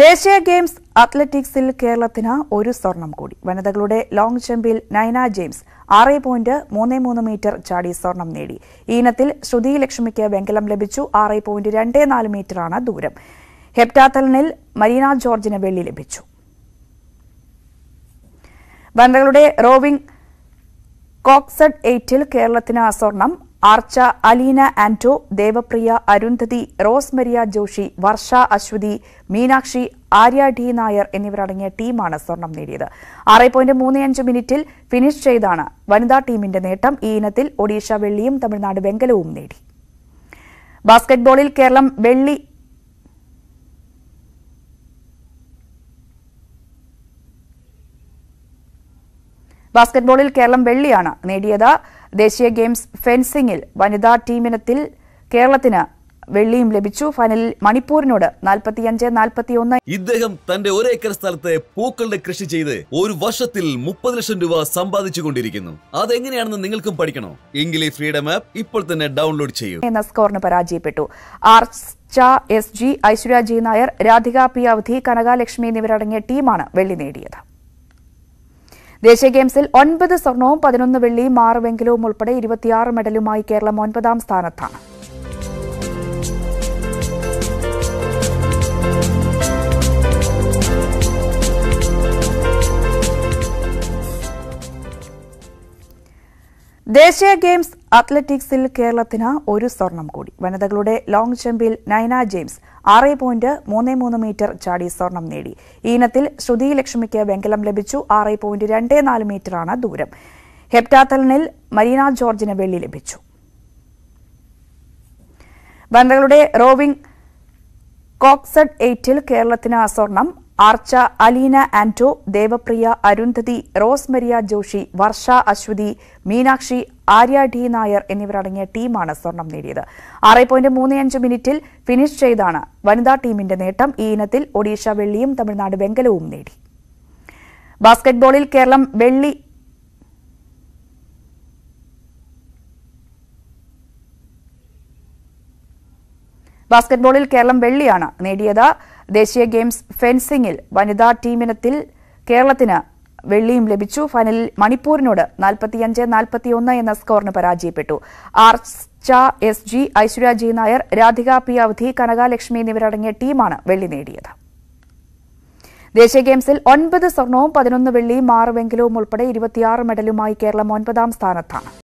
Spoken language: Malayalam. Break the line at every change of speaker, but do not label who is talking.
ദേശീയ ഗെയിംസ് അത്ലറ്റിക്സിൽ കേരളത്തിന് ഒരു സ്വർണം കൂടി വനിതകളുടെ ലോങ് ജമ്പിൽ നൈന ജെയിംസ് ആറ് പോയിന്റ് മൂന്ന് മൂന്ന് മീറ്റർ ചാടി സ്വർണം നേടി ഈ ഇനത്തിൽ ശ്രുതി ലക്ഷ്മിക്ക് വെങ്കലം ലഭിച്ചു ആറ് പോയിന്റ് രണ്ട് നാല് മീറ്ററാണ് ദൂരം ഹെപ്റ്റാത്തലിനിൽ മരീന ജോർജിന് വെള്ളി ലഭിച്ചു വനിതകളുടെ റോവിംഗ് കോക്സഡ് എയ്റ്റിൽ കേരളത്തിന് സ്വർണം ആർച്ച അലീന ആന്റോ ദേവപ്രിയ അരുന്ധതി റോസ്മരിയ ജോഷി വർഷ അശ്വതി മീനാക്ഷി ആര്യ ഡി നായർ എന്നിവരടങ്ങിയ ടീമാണ് സ്വർണം നേടിയത് ആറ് പോയിന്റ് മൂന്ന് അഞ്ച് മിനിറ്റിൽ ഫിനിഷ് ചെയ്താണ് വനിതാ ടീമിന്റെ നേട്ടം ഈ ഇനത്തിൽ ഒഡീഷ വെള്ളിയും തമിഴ്നാട് വെങ്കലവും നേടി ബാസ്കറ്റ്ബോളിൽ കേരളം വെള്ളി ബാസ്കറ്റ്ബോളിൽ കേരളം വെള്ളിയാണ് നേടിയത് ദേശീയ ഗെയിംസ് ഫെൻസിംഗിൽ വനിതാ ടീമിനത്തിൽ കേരളത്തിന് വെള്ളിയും ലഭിച്ചു ഫൈനലിൽ മണിപ്പൂരിനോട് നാൽപ്പത്തിയഞ്ച് നാൽപ്പത്തിയൊന്ന് ഇദ്ദേഹം തന്റെ ഒരേക്കർ സ്ഥലത്തെ പൂക്കളുടെ കൃഷി ചെയ്ത് ഒരു വർഷത്തിൽ മുപ്പത് ലക്ഷം രൂപ സമ്പാദിച്ചു കൊണ്ടിരിക്കുന്നു അതെങ്ങനെയാണെന്ന് നിങ്ങൾക്കും പഠിക്കണോ ഇംഗ്ലീഷ് ഫ്രീഡം ആപ്പ് ഇപ്പോൾ തന്നെ ഡൗൺലോഡ് ചെയ്യൂ എന്ന സ്കോറിന് പരാജയപ്പെട്ടു Archa S G Aishwarya G Nair Radhika P Avadhi Kanakalakshmi എന്നിവരടങ്ങിയ ടീമാണ് വെള്ളി നേടിയത് ദേശീയ ഗെയിംസിൽ ഒൻപത് സ്വർണവും പതിനൊന്ന് വെള്ളിയും ആറ് വെങ്കലവും ഉൾപ്പെടെ ഇരുപത്തിയാറ് മെഡലുമായി കേരളം ഒൻപതാം സ്ഥാനത്താണ് ദേശീയ ഗെയിംസ് അത്ലറ്റിക്സിൽ കേരളത്തിന് ഒരു സ്വർണം കൂടി വനിതകളുടെ ലോങ് ജമ്പിൽ നൈന ജെയിംസ് ആറ് പോയിന്റ് മൂന്ന് മൂന്ന് മീറ്റർ ചാടി സ്വർണം നേടി ഈ ഇനത്തിൽ ശ്രുതി ലക്ഷ്മിക്ക് വെങ്കലം ലഭിച്ചു ആറ് പോയിന്റ് രണ്ട് നാല് മീറ്ററാണ് ദൂരം ഹെപ്റ്റാത്തലനിൽ മരീന ജോർജിന് വെള്ളി ലഭിച്ചു വനിതകളുടെ റോവിംഗ് കോക്സഡ് എയ്റ്റിൽ കേരളത്തിന് സ്വർണം ആർച്ച അലീന ആന്റോ ദേവപ്രിയ അരുന്ധതി റോസ്മരിയ ജോഷി വർഷ അശ്വതി മീനാക്ഷി ആര്യ ഡി നായർ എന്നിവരടങ്ങിയ ടീമാണ് സ്വർണം നേടിയത് ആറ് പോയിന്റ് മൂന്ന് അഞ്ച് മിനിറ്റിൽ ഫിനിഷ് ചെയ്താണ് വനിതാ ടീമിന്റെ നേട്ടം ഈ ഇനത്തിൽ ഒഡീഷ വെള്ളിയും തമിഴ്നാട് വെങ്കലവും നേടി ബാസ്കറ്റ്ബോളിൽ കേരളം വെള്ളി ബാസ്കറ്റ്ബോളിൽ കേരളം വെള്ളിയാണ് നേടിയത് ദേശീയ ഗെയിംസ് ഫെൻസിംഗിൽ വനിതാ ടീമിനത്തിൽ കേരളത്തിന് വെള്ളിയും ലഭിച്ചു ഫൈനലിൽ മണിപ്പൂരിനോട് നാൽപ്പത്തിയഞ്ച് നാൽപ്പത്തിയൊന്ന് എന്ന സ്കോറിന് പരാജയപ്പെട്ടു Archa S G Aishwarya G Nair Radhika P Avadhi Kanakalakshmi എന്നിവരടങ്ങിയ ടീമാണ് വെള്ളി നേടിയത് ദേശീയ ഗെയിംസിൽ ഒൻപത് സ്വർണവും പതിനൊന്ന് വെള്ളിയും ആറ് വെങ്കലവും ഉൾപ്പെടെ ഇരുപത്തിയാറ് മെഡലുമായി കേരളം ഒൻപതാം സ്ഥാനത്താണ്